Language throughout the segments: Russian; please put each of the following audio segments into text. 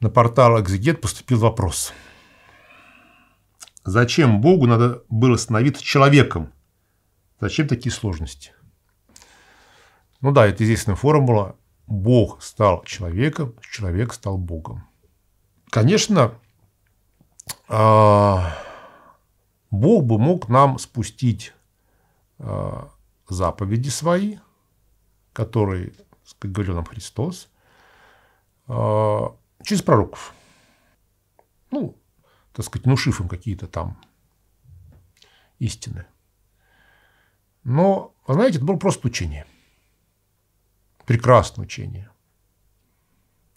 на портал «Экзегет» поступил вопрос. Зачем Богу надо было становиться человеком? Зачем такие сложности? Ну да, это известная формула. Бог стал человеком, человек стал Богом. Конечно, а, Бог бы мог нам спустить а, заповеди свои, которые, как говорил нам Христос, а, через пророков. Ну, так сказать, внушив им какие-то там истины. Но, знаете, это было просто учение. Прекрасное учение.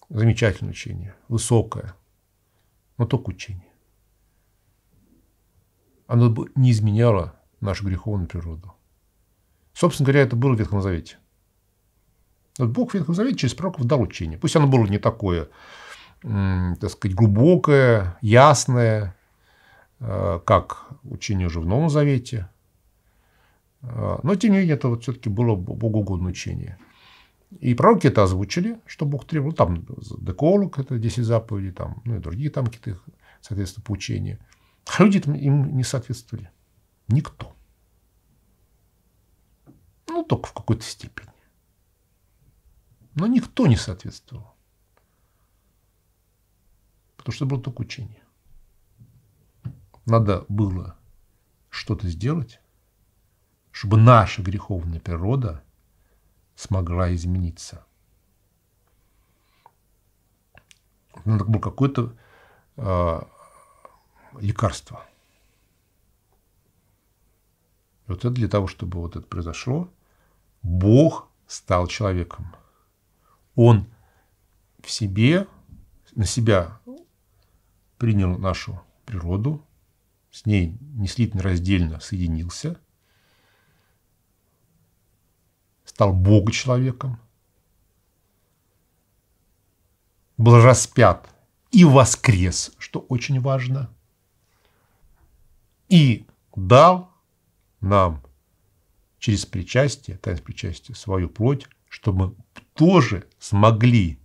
Замечательное учение. Высокое. Но только учение. Оно бы не изменяло нашу греховную природу. Собственно говоря, это было в Ветхом Завете. Вот Бог в Ветхом Завете через пророков дал учение. Пусть оно было не такое так сказать, глубокое, ясное, э, как учение уже в Новом Завете. Э, но, тем не менее, это вот все-таки было богоугодное учение. И пророки это озвучили, что Бог требовал. Там деколог, это 10 заповедей, там, ну и другие там какие-то, соответственно, поучения. А люди им не соответствовали. Никто. Ну, только в какой-то степени. Но никто не соответствовал. Потому что было только учение. Надо было что-то сделать, чтобы наша греховная природа смогла измениться. Надо было какое-то э, лекарство. И вот это для того, чтобы вот это произошло, Бог стал человеком. Он в себе, на себя принял нашу природу, с ней неслитно раздельно соединился, стал Бога человеком, был распят и воскрес, что очень важно, и дал нам через причастие, таинство причастия, свою плоть, чтобы мы тоже смогли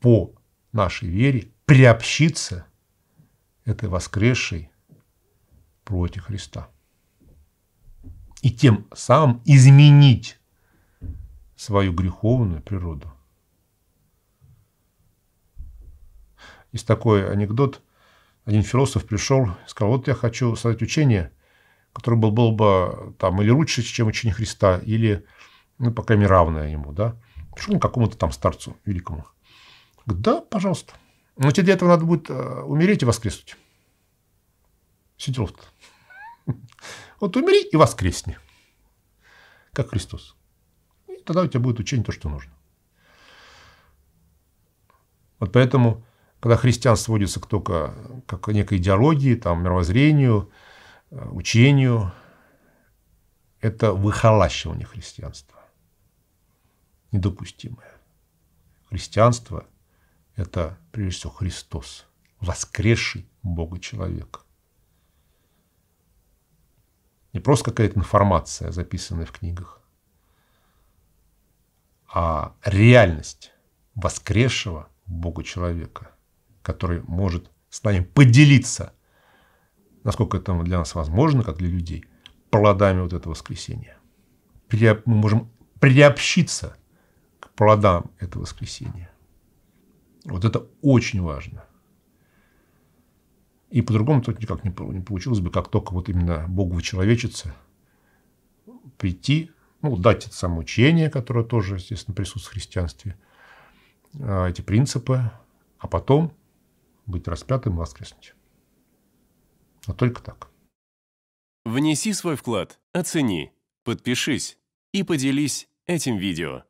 по нашей вере приобщиться этой воскресшей плоти Христа. И тем самым изменить свою греховную природу. Есть такой анекдот. Один философ пришел и сказал, вот я хочу создать учение, которое было, было бы там или лучше, чем учение Христа, или, ну, пока крайней равное ему. Да? Пришел он к какому-то там старцу великому. да, пожалуйста. Но тебе для этого надо будет э, умереть и воскреснуть. Сидел Вот вот умери и воскресни. Как Христос. И тогда у тебя будет учение то, что нужно. Вот поэтому, когда христианство сводится к только к некой идеологии, там, мировоззрению, э, учению, это выхолащивание христианства. Недопустимое. Христианство – это прежде всего Христос, воскресший Бога человека. Не просто какая-то информация, записанная в книгах, а реальность воскресшего Бога человека, который может с нами поделиться, насколько это для нас возможно, как для людей, плодами вот этого воскресения. Мы можем приобщиться к плодам этого воскресения. Вот это очень важно. И по-другому тут никак не получилось бы, как только вот именно Богу в человечице прийти, ну, дать это самоучение, которое тоже, естественно, присутствует в христианстве, а, эти принципы, а потом быть распятым и воскреснуть. Но только так. Внеси свой вклад, оцени, подпишись и поделись этим видео.